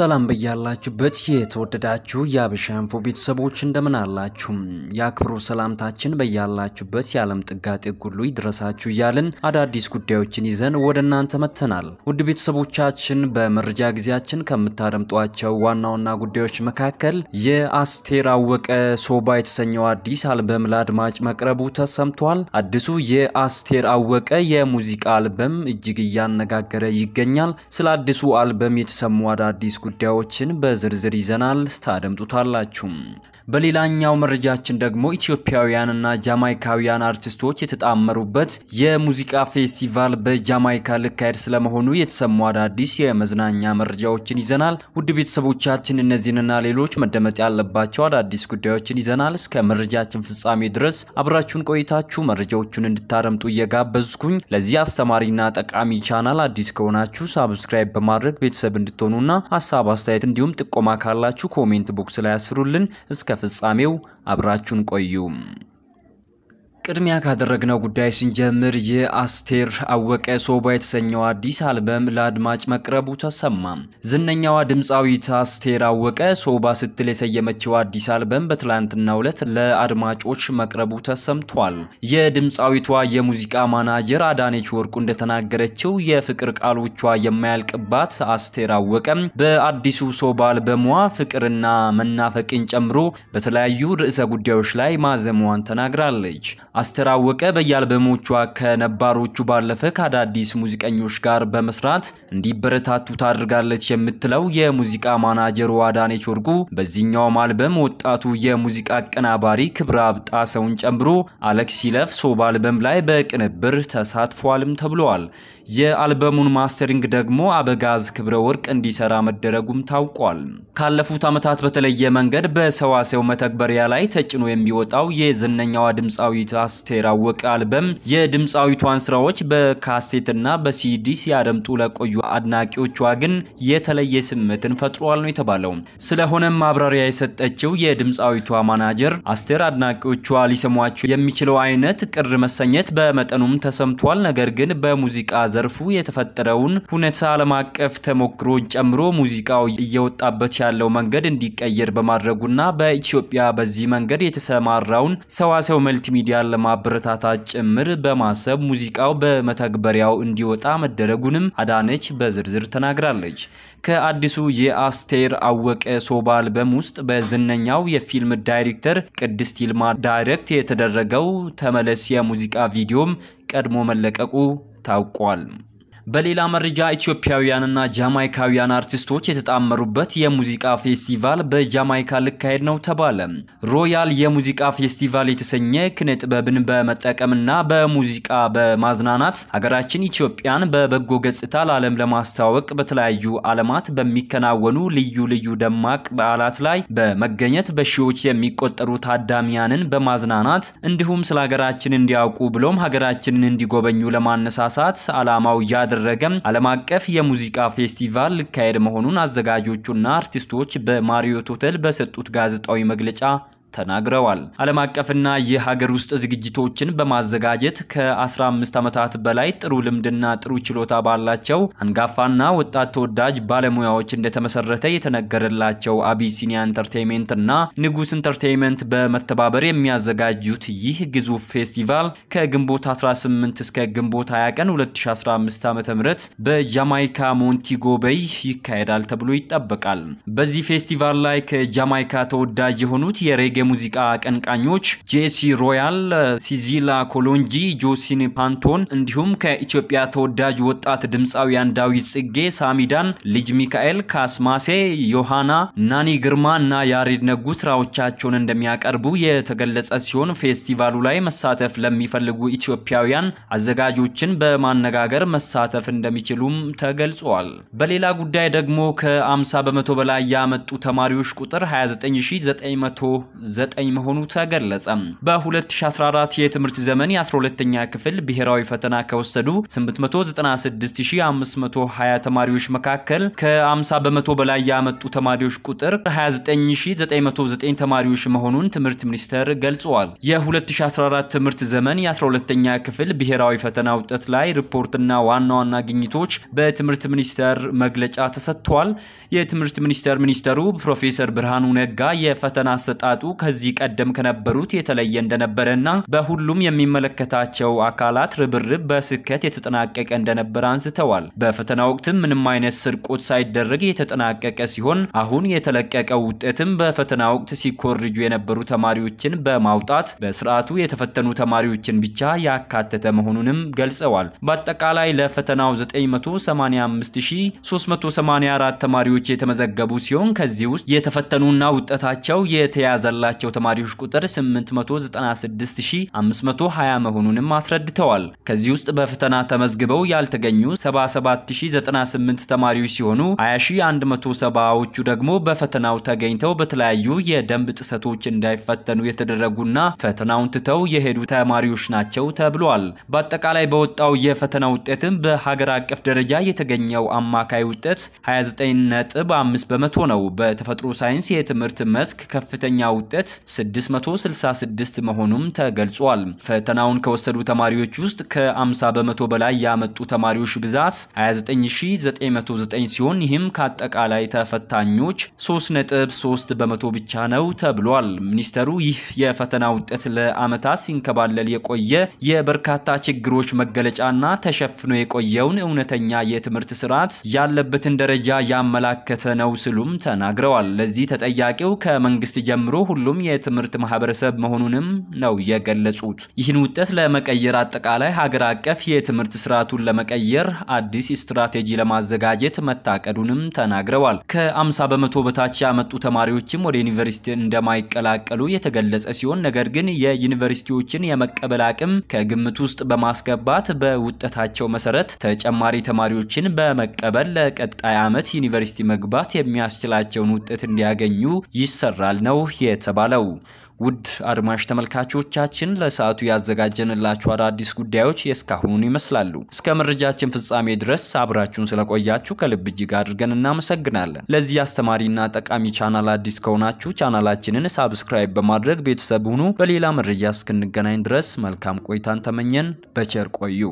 ሰላም በያላችሁበት የተወደዳችሁ የአበሻ ኢንፎ ቤተሰቦች እንደምን አላችሁ? የአክብሮ ሰላምታችን በያላችሁበት የዓለም ጥጋጤ ጥግ ሁሉ ይድረሳችሁ እያልን አዳዲስ ጉዳዮችን ይዘን ወደ እናንተ መጥተናል። ውድ ቤተሰቦቻችን በመረጃ ጊዜያችን ከምታደምጧቸው ዋና ዋና ጉዳዮች መካከል የአስቴር አወቀ ሶባ የተሰኘው አዲስ አልበም ለአድማጭ መቅረቡ ተሰምቷል። አዲሱ የአስቴር አወቀ የሙዚቃ አልበም እጅግ እያነጋገረ ይገኛል። ስለ አዲሱ አልበም የተሰሙ አዳዲስ ጉዳዮችን በዝርዝር ይዘናል። ታደምጡታላችሁ። በሌላኛው መረጃችን ደግሞ ኢትዮጵያውያንና ጃማይካውያን አርቲስቶች የተጣመሩበት የሙዚቃ ፌስቲቫል በጃማይካ ልካሄድ ስለመሆኑ የተሰሙ አዳዲስ የመዝናኛ መረጃዎችን ይዘናል። ውድ ቤተሰቦቻችን እነዚህንና ሌሎች መደመጥ ያለባቸው አዳዲስ ጉዳዮችን ይዘናል። እስከ መረጃችን ፍጻሜ ድረስ አብራችሁን ቆይታችሁ መረጃዎቹን እንድታደምጡ እየጋበዝኩኝ ለዚህ አስተማሪና ጠቃሚ ቻናል አዲስ ከሆናችሁ ሳብስክራይብ በማድረግ ቤተሰብ እንድትሆኑና ሀሳብ አስተያየት እንዲሁም ጥቆማ ካላችሁ ኮሜንት ቦክስ ላይ ያስፍሩልን። እስከ ፍጻሜው አብራችሁን ቆዩ። ቅድሚያ ካደረግነው ጉዳይ ስንጀምር የአስቴር አወቀ ሶባ የተሰኘው አዲስ አልበም ለአድማጭ መቅረቡ ተሰማ። ዝነኛዋ ድምፃዊት አስቴር አወቀ ሶባ ስትል የሰየመችው አዲስ አልበም በትላንትናው ዕለት ለአድማጮች መቅረቡ ተሰምቷል። የድምፃዊቷ የሙዚቃ ማናጀር አዳነች ወርቁ እንደተናገረችው የፍቅር ቃሎቿ የማያልቅባት አስቴር አወቀ በአዲሱ ሶባ አልበሟ ፍቅርና መናፈቅን ጨምሮ በተለያዩ ርዕሰ ጉዳዮች ላይ ማዘሟን ተናግራለች። አስተራወቀ አወቀ በየአልበሞቿ ከነባሮቹ ባለፈ ከአዳዲስ ሙዚቀኞች ጋር በመስራት እንዲበረታቱ ታድርጋለች የምትለው የሙዚቃ ማናጀሩ አዳነች ወርቁ በዚህኛውም አልበም ወጣቱ የሙዚቃ አቀናባሪ ክብረአብ ጣሰውን ጨምሮ አሌክስ ይለፍ ሶብ አልበም ላይ በቅንብር ተሳትፏልም ተብለዋል። የአልበሙን ማስተሪንግ ደግሞ አበጋዝ ክብረ ወርቅ እንዲሰራ መደረጉም ታውቋል። ካለፉት ዓመታት በተለየ መንገድ በሰዋሰው መተግበሪያ ላይ ተጭኖ የሚወጣው የዝነኛዋ ድምፃዊት አስቴር አወቀ አልበም የድምፃዊቷን ስራዎች በካሴትና በሲዲ ሲያደምጡ ለቆዩ አድናቂዎቿ ግን የተለየ ስሜትን ፈጥሯል ነው የተባለው። ስለሆነም ማብራሪያ የሰጠችው የድምፃዊቷ ማናጀር አስቴር አድናቂዎቿ ሊሰሟቸው የሚችለው አይነት ቅር መሰኘት በመጠኑም ተሰምቷል። ነገር ግን በሙዚቃ ዘርፉ የተፈጠረውን ሁኔታ ዓለም አቀፍ ተሞክሮን ጨምሮ ሙዚቃው እየወጣበት ያለው መንገድ እንዲቀየር በማድረጉና በኢትዮጵያ በዚህ መንገድ የተሰማራውን ሰዋሰው መልቲሚዲያ ለማበረታታት ጭምር በማሰብ ሙዚቃው በመተግበሪያው እንዲወጣ መደረጉንም አዳነች በዝርዝር ተናግራለች። ከአዲሱ የአስቴር አወቀ ሶባ አልበም ውስጥ በዝነኛው የፊልም ዳይሬክተር ቅድስት ይልማ ዳይሬክት የተደረገው ተመለስ የሙዚቃ ቪዲዮም ቀድሞ መለቀቁ ታውቋል። በሌላ መረጃ ኢትዮጵያውያንና ጃማይካውያን አርቲስቶች የተጣመሩበት የሙዚቃ ፌስቲቫል በጃማይካ ልካሄድ ነው ተባለ። ሮያል የሙዚቃ ፌስቲቫል የተሰኘ ኪነ ጥበብን በመጠቀምና በሙዚቃ በማዝናናት ሀገራችን ኢትዮጵያን በበጎ ገጽታ ለዓለም ለማስተዋወቅ በተለያዩ ዓለማት በሚከናወኑ ልዩ ልዩ ደማቅ በዓላት ላይ በመገኘት በሺዎች የሚቆጠሩ ታዳሚያንን በማዝናናት እንዲሁም ስለ ሀገራችን እንዲያውቁ ብሎም ሀገራችንን እንዲጎበኙ ለማነሳሳት ዓላማው ያ ያደረገ ዓለም አቀፍ የሙዚቃ ፌስቲቫል ሊካሄድ መሆኑን አዘጋጆቹና አርቲስቶች በማሪዮት ሆቴል በሰጡት ጋዜጣዊ መግለጫ ተናግረዋል። ዓለም አቀፍና የሀገር ውስጥ ዝግጅቶችን በማዘጋጀት ከ15 ዓመታት በላይ ጥሩ ልምድና ጥሩ ችሎታ ባላቸው አንጋፋና ወጣት ተወዳጅ ባለሙያዎች እንደተመሰረተ የተነገረላቸው አቢሲኒያ ኢንተርቴንመንት እና ንጉስ ኢንተርቴንመንት በመተባበር የሚያዘጋጁት ይህ ግዙፍ ፌስቲቫል ከግንቦት 18 እስከ ግንቦት 20 ቀን 2015 ዓ ም በጃማይካ ሞንቲጎ በይ ይካሄዳል ተብሎ ይጠበቃል። በዚህ ፌስቲቫል ላይ ከጃማይካ ተወዳጅ የሆኑት የሬጌ የሙዚቃ አቀንቃኞች ጄሲ ሮያል፣ ሲዚላ ኮሎንጂ፣ ጆሲን ፓንቶን እንዲሁም ከኢትዮጵያ ተወዳጅ ወጣት ድምፃውያን ዳዊት ጽጌ፣ ሳሚዳን፣ ልጅ ሚካኤል፣ ካስማሴ፣ ዮሃና፣ ናኒ ግርማ እና ያሬድ ነጉ ስራዎቻቸውን እንደሚያቀርቡ የተገለጸ ሲሆን ፌስቲቫሉ ላይ መሳተፍ ለሚፈልጉ ኢትዮጵያውያን አዘጋጆችን በማነጋገር መሳተፍ እንደሚችሉም ተገልጿል። በሌላ ጉዳይ ደግሞ ከ50 በመቶ በላይ ያመጡ ተማሪዎች ቁጥር 29900 ዘጠኝ መሆኑ ተገለጸ። በ2014 የትምህርት ዘመን የ12ኛ ክፍል ብሔራዊ ፈተና ከወሰዱ 896520 ተማሪዎች መካከል ከ50 በመቶ በላይ ያመጡ ተማሪዎች ቁጥር 29909 ተማሪዎች መሆኑን ትምህርት ሚኒስቴር ገልጸዋል። የ2014 ትምህርት ዘመን የ12ኛ ክፍል ብሔራዊ ፈተና ውጤት ላይ ሪፖርትና ዋና ዋና ግኝቶች በትምህርት ሚኒስቴር መግለጫ ተሰጥቷል። የትምህርት ሚኒስቴር ሚኒስተሩ ፕሮፌሰር ብርሃኑ ነጋ የፈተና አሰጣጡ ከዚህ ቀደም ከነበሩት የተለየ እንደነበረና በሁሉም የሚመለከታቸው አካላት ርብርብ በስኬት የተጠናቀቀ እንደነበረ አንስተዋል። በፈተና ወቅትም ምንም አይነት ስርቆት ሳይደረግ የተጠናቀቀ ሲሆን አሁን የተለቀቀው ውጤትም በፈተና ወቅት ሲኮርጁ የነበሩ ተማሪዎችን በማውጣት በስርዓቱ የተፈተኑ ተማሪዎችን ብቻ ያካተተ መሆኑንም ገልጸዋል። በአጠቃላይ ለፈተናው 985384 ተማሪዎች የተመዘገቡ ሲሆን ከዚህ ውስጥ የተፈተኑና ውጤታቸው የተያዘላ ያላቸው ተማሪዎች ቁጥር 896520 መሆኑንም አስረድተዋል። ከዚህ ውስጥ በፈተና ተመዝግበው ያልተገኙ 77098 ተማሪዎች ሲሆኑ 20170ዎቹ ደግሞ በፈተናው ተገኝተው በተለያዩ የደንብ ጥሰቶች እንዳይፈተኑ የተደረጉና ፈተናውን ትተው የሄዱ ተማሪዎች ናቸው ተብሏል። በአጠቃላይ በወጣው የፈተና ውጤትም በሀገር አቀፍ ደረጃ የተገኘው አማካይ ውጤት 29.5 በመቶ ነው። በተፈጥሮ ሳይንስ የትምህርት መስክ ከፍተኛ ውጤት ውድቀት 666 መሆኑም ተገልጿል። ፈተናውን ከወሰዱ ተማሪዎች ውስጥ ከ50 በመቶ በላይ ያመጡ ተማሪዎች ብዛት 29909 ሲሆን ይህም ከአጠቃላይ ተፈታኞች 3.3 በመቶ ብቻ ነው ተብሏል። ሚኒስተሩ ይህ የፈተና ውጤት ለዓመታት ሲንከባለል የቆየ የበርካታ ችግሮች መገለጫና ተሸፍኖ የቆየውን እውነተኛ የትምህርት ስርዓት ያለበትን ደረጃ ያመላከተ ነው ስሉም ተናግረዋል። ለዚህ ተጠያቂው ከመንግስት ጀምሮ ሁሉ ሁሉም የትምህርት ማህበረሰብ መሆኑንም ነው የገለጹት። ይህን ውጤት ለመቀየር አጠቃላይ ሀገር አቀፍ የትምህርት ስርዓቱን ለመቀየር አዲስ ስትራቴጂ ለማዘጋጀት መታቀዱንም ተናግረዋል። ከ50 በመቶ በታች ያመጡ ተማሪዎችም ወደ ዩኒቨርሲቲ እንደማይቀላቀሉ የተገለጸ ሲሆን ነገር ግን የዩኒቨርሲቲዎችን የመቀበል አቅም ከግምት ውስጥ በማስገባት በውጤታቸው መሰረት ተጨማሪ ተማሪዎችን በመቀበል ለቀጣይ ዓመት ዩኒቨርሲቲ መግባት የሚያስችላቸውን ውጤት እንዲያገኙ ይሰራል ነው የተ የተባለው። ውድ አድማሽ ተመልካቾቻችን ለሰዓቱ ያዘጋጀንላችሁ አዳዲስ ጉዳዮች የእስካሁኑን ይመስላሉ። እስከ መረጃችን ፍጻሜ ድረስ አብራችሁን ስለቆያችሁ ከልብ እጅግ አድርገን እናመሰግናለን። ለዚህ አስተማሪና ጠቃሚ ቻናል አዲስ ከሆናችሁ ቻናላችንን ሳብስክራይብ በማድረግ ቤተሰብ ሁኑ። በሌላ መረጃ እስክንገናኝ ድረስ መልካም ቆይታን ተመኘን። በቸር ቆዩ።